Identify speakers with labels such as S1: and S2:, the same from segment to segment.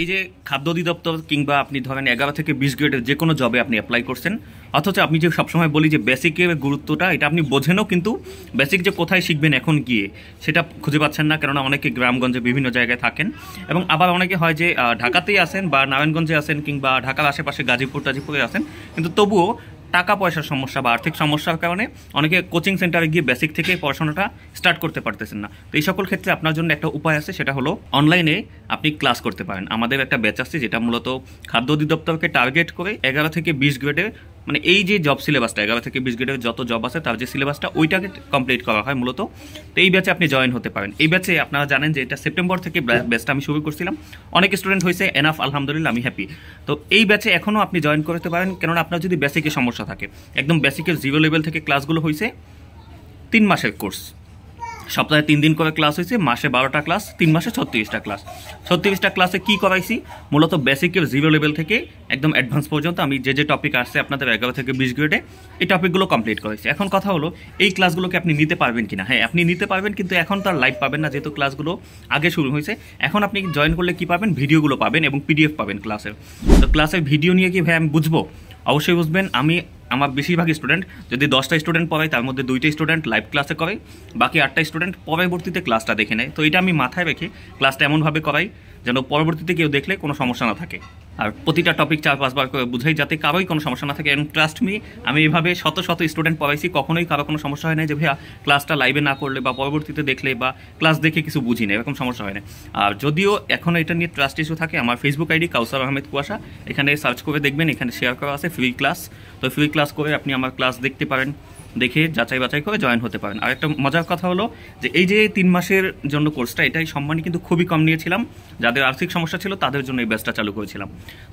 S1: এই যে খাদ্য অধিদপ্তর কিংবা আপনি ধরেন এগারো থেকে বিশ গ্রেডের যে কোনো জবে আপনি অ্যাপ্লাই করছেন অথচ আপনি যে সবসময় বলি যে বেসিকের গুরুত্বটা এটা আপনি বোঝেনও কিন্তু বেসিক যে কোথায় শিখবেন এখন গিয়ে সেটা খুঁজে পাচ্ছেন না কেননা অনেকে গ্রামগঞ্জে বিভিন্ন জায়গায় থাকেন এবং আবার অনেকে হয় যে ঢাকাতেই আসেন বা নারায়ণগঞ্জে আসেন কিংবা ঢাকার আশেপাশে গাজীপুর টাজীপুরে আসেন কিন্তু তবুও টাকা পয়সার সমস্যা বা আর্থিক সমস্যার কারণে অনেকে কোচিং সেন্টারে গিয়ে বেসিক থেকে পড়াশোনাটা স্টার্ট করতে পারতেছেন না তো এই সকল ক্ষেত্রে আপনার জন্য একটা উপায় আছে সেটা হলো অনলাইনে আপনি ক্লাস করতে পারেন আমাদের একটা ব্যাচ আছে যেটা মূলত খাদ্য অধিদপ্তরকে টার্গেট করে এগারো থেকে বিশ গ্রেডে মানে এই যে জব সিলেবাসটা এগারো থেকে বিশ গ্রেডের যত জব আছে তার যে সিলেবাসটা ওইটাকে কমপ্লিট করা হয় মূলত তো এই ব্যাচে আপনি জয়েন হতে পারেন এই ব্যাচে আপনারা জানেন যে এটা সেপ্টেম্বর থেকে ব্যাচটা আমি শুরু করছিলাম অনেক স্টুডেন্ট হয়েছে এনাফ আলহামদুলিল্লাহ আমি হ্যাপি তো এই ব্যাচে এখনও আপনি জয়েন করতে পারেন কেননা আপনার যদি বেসিকের সমস্যা থাকে একদম বেসিকের জিরো লেভেল থেকে ক্লাসগুলো হয়েছে তিন মাসের কোর্স সপ্তাহে তিন দিন করে ক্লাস হয়েছে মাসে বারোটা ক্লাস তিন মাসে ছত্রিশটা ক্লাস ছত্রিশটা ক্লাসে কি করাইছি মূলত বেসিকের জিরো লেভেল থেকে একদম অ্যাডভান্স পর্যন্ত আমি যে যে টপিক আসছে আপনাদের এগারো থেকে বিশ গ্রেডে এই টপিকগুলো কমপ্লিট করেছি এখন কথা হলো এই ক্লাসগুলোকে আপনি নিতে পারবেন কি না হ্যাঁ আপনি নিতে পারবেন কিন্তু এখন তার লাইভ পাবেন না যেহেতু ক্লাসগুলো আগে শুরু হয়েছে এখন আপনি জয়েন করলে কি পাবেন ভিডিওগুলো পাবেন এবং পিডিএফ পাবেন ক্লাসের তো ক্লাসের ভিডিও নিয়ে কি ভাই আমি বুঝবো অবশ্যই বুঝবেন আমি আমার বেশিরভাগ স্টুডেন্ট যদি দশটা স্টুডেন্ট পড়াই তার মধ্যে দুইটা স্টুডেন্ট লাইভ ক্লাসে করে বাকি আটটা স্টুডেন্ট পরবর্তীতে ক্লাসটা দেখে নেয় তো এটা আমি মাথায় রেখে ক্লাসটা এমনভাবে করাই যেন পরবর্তীতে কেউ দেখলে কোনো সমস্যা না থাকে আর প্রতিটা টপিক চার পাঁচবার করে বুঝাই যাতে কারোই কোনো সমস্যা না থাকে এবং ট্রাস্ট মি আমি এভাবে শত শত স্টুডেন্ট পড়াইছি কখনোই কারো কোনো সমস্যা হয় না যে ভাইয়া ক্লাসটা লাইভে না করলে বা পরবর্তীতে দেখলে বা ক্লাস দেখে কিছু বুঝি না এরকম সমস্যা হয় না আর যদিও এখন এটা নিয়ে ট্রাস্ট ইস্যু থাকে আমার ফেসবুক আইডি কাউসার আহমেদ কুয়াশা এখানে সার্চ করে দেখবেন এখানে শেয়ার করা আছে ফ্রি ক্লাস তো ফ্রি ক্লাস করে আপনি আমার ক্লাস দেখতে পারেন দেখে যাচাই বাছাই করে জয়েন হতে পারেন আর একটা মজার কথা হলো যে এই যে তিন মাসের জন্য কোর্সটা এটাই সম্মানী কিন্তু খুবই কম নিয়েছিলাম যাদের আর্থিক সমস্যা ছিল তাদের জন্য এই ব্যাচটা চালু করেছিলাম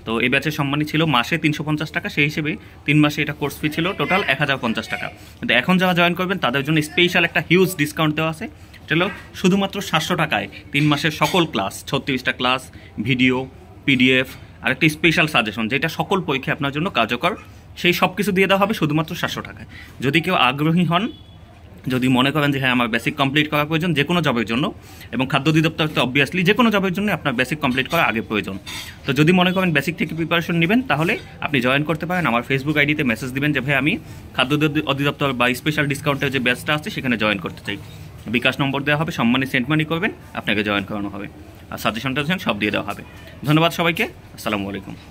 S1: তো এই ব্যাচের সম্মানী ছিল মাসে তিনশো পঞ্চাশ টাকা সেই হিসেবে তিন মাসে এটা কোর্স ফি ছিল টোটাল এক হাজার পঞ্চাশ টাকা কিন্তু এখন যারা জয়েন করবেন তাদের জন্য স্পেশাল একটা হিউজ ডিসকাউন্ট দেওয়া আছে হলো শুধুমাত্র সাতশো টাকায় তিন মাসের সকল ক্লাস ছত্রিশটা ক্লাস ভিডিও পিডিএফ আর একটা স্পেশাল সাজেশন যেটা সকল পরীক্ষায় আপনার জন্য কার্যকর সেই সব কিছু দিয়ে দেওয়া হবে শুধুমাত্র সাতশো টাকায় যদি কেউ আগ্রহী হন যদি মনে করেন যে হ্যাঁ আমার বেসিক কমপ্লিট করা প্রয়োজন যে কোনো জবের জন্য এবং খাদ্য অধিদপ্তর তো অবভিয়াসলি যে কোনো জবের জন্য আপনার বেসিক কমপ্লিট করা আগে প্রয়োজন তো যদি মনে করেন বেসিক থেকে প্রিপারেশন নেবেন তাহলে আপনি জয়েন করতে পারেন আমার ফেসবুক আইডিতে মেসেজ দিবেন যে ভাই আমি খাদ্য অধিদপ্তর বা স্পেশাল ডিসকাউন্টের যে ব্যাচটা আছে সেখানে জয়েন করতে চাই বিকাশ নম্বর দেওয়া হবে সম্মানী সেন্ট মানি করবেন আপনাকে জয়েন করানো হবে আর সাজেশন টাজেশন সব দিয়ে দেওয়া হবে ধন্যবাদ সবাইকে আসসালামু আলাইকুম